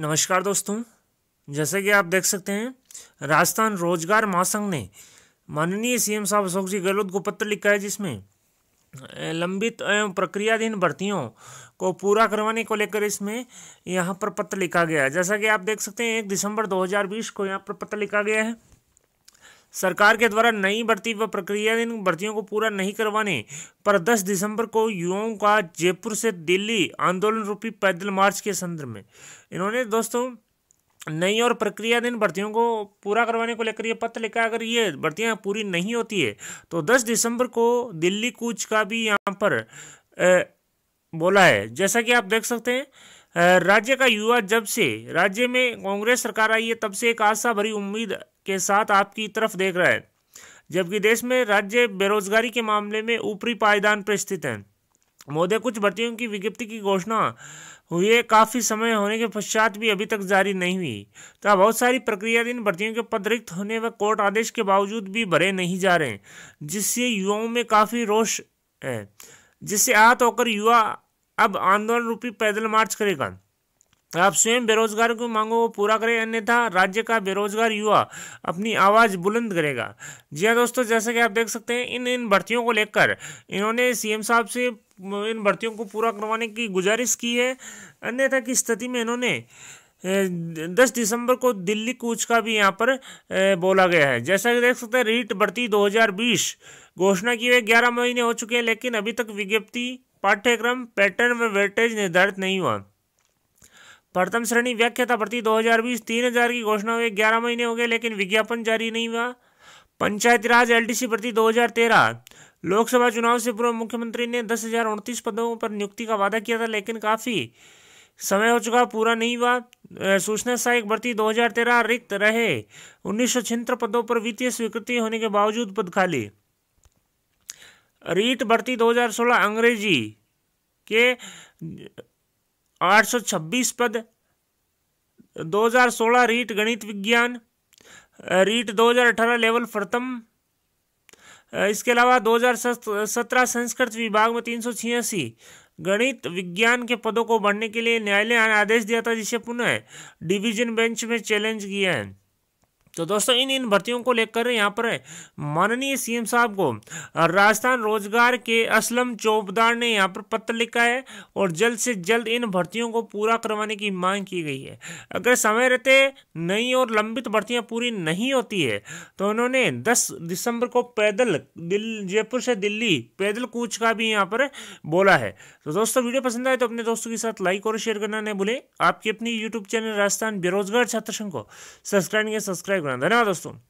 नमस्कार दोस्तों जैसे कि आप देख सकते हैं राजस्थान रोजगार महासंघ ने माननीय सीएम साहब अशोक जी गहलोत को पत्र लिखा है जिसमें लंबित एवं प्रक्रियाधीन भर्तियों को पूरा करवाने को लेकर इसमें यहाँ पर पत्र लिखा गया है जैसा कि आप देख सकते हैं एक दिसंबर 2020 को यहाँ पर पत्र लिखा गया है सरकार के द्वारा नई भर्ती व प्रक्रियाधीन भर्तियों को पूरा नहीं करवाने पर 10 दिसंबर को युवाओं का जयपुर से दिल्ली आंदोलन रूपी पैदल मार्च के संदर्भ में इन्होंने दोस्तों नई और प्रक्रियाधीन भर्तियों को पूरा करवाने को लेकर ये पत्र लिखा अगर ये भर्तियां पूरी नहीं होती है तो 10 दिसंबर को दिल्ली कूच का भी यहाँ पर ए, बोला है जैसा कि आप देख सकते हैं राज्य का युवा जब से राज्य में कांग्रेस सरकार आई है तब से एक आशा भरी उम्मीद के साथ आपकी तरफ देख रहा है जबकि देश में राज्य बेरोजगारी के मामले में ऊपरी पायदान पर स्थित हैं मोदी कुछ भर्तियों की विज्ञप्ति की घोषणा हुए काफ़ी समय होने के पश्चात भी अभी तक जारी नहीं हुई तथा तो बहुत सारी प्रक्रियाधीन भर्तियों के पद रिक्त होने व कोर्ट आदेश के बावजूद भी भरे नहीं जा रहे जिससे युवाओं में काफ़ी रोष है जिससे आहत होकर युवा अब आंदोलन रूपी पैदल मार्च करेगा आप स्वयं बेरोजगार की मांगों को पूरा करें अन्यथा राज्य का बेरोजगार युवा अपनी आवाज़ बुलंद करेगा जी हाँ दोस्तों जैसा कि आप देख सकते हैं इन इन भर्तियों को लेकर इन्होंने सीएम साहब से इन भर्तियों को पूरा करवाने की गुजारिश की है अन्यथा की स्थिति में इन्होंने दस दिसंबर को दिल्ली कूच का भी यहाँ पर बोला गया है जैसा कि देख सकते हैं रीट भर्ती दो घोषणा की हुई ग्यारह महीने हो चुके हैं लेकिन अभी तक विज्ञप्ति पाठ्यक्रम पैटर्न व वेटेज निर्धारित नहीं हुआ प्रथम श्रेणी व्याख्या व्याख्याता भर्ती 2020 3000 की घोषणा हुई ग्यारह महीने हो गए लेकिन विज्ञापन जारी नहीं हुआ पंचायती राज एलडीसी भर्ती 2013 लोकसभा चुनाव से पूर्व मुख्यमंत्री ने दस पदों पर नियुक्ति का वादा किया था लेकिन काफ़ी समय हो चुका पूरा नहीं हुआ सूचना सहायक भर्ती 2013 रिक्त रहे उन्नीस पदों पर वित्तीय स्वीकृति होने के बावजूद पद खाली रीट भर्ती 2016 अंग्रेजी के 826 पद 2016 रीट गणित विज्ञान रीट 2018 लेवल प्रथम इसके अलावा 2017 संस्कृत विभाग में तीन गणित विज्ञान के पदों को बढ़ने के लिए न्यायालय ने आदेश दिया था जिसे पुनः डिवीजन बेंच में चैलेंज किया है तो दोस्तों इन इन भर्तियों को लेकर यहाँ पर माननीय सीएम साहब को राजस्थान रोजगार के असलम चौबदार ने यहाँ पर पत्र लिखा है और जल्द से जल्द इन भर्तियों को पूरा करवाने की मांग की गई है अगर समय रहते नई और लंबित भर्तियाँ पूरी नहीं होती है तो उन्होंने दस दिसंबर को पैदल जयपुर से दिल्ली पैदल कूच का भी यहाँ पर बोला है तो दोस्तों वीडियो पसंद आए तो अपने दोस्तों के साथ लाइक और शेयर करना नहीं भूलें आपकी अपनी यूट्यूब चैनल राजस्थान बेरोजगार छात्र संघ को सब्सक्राइब सब्सक्राइब ունեն, դրա լսում։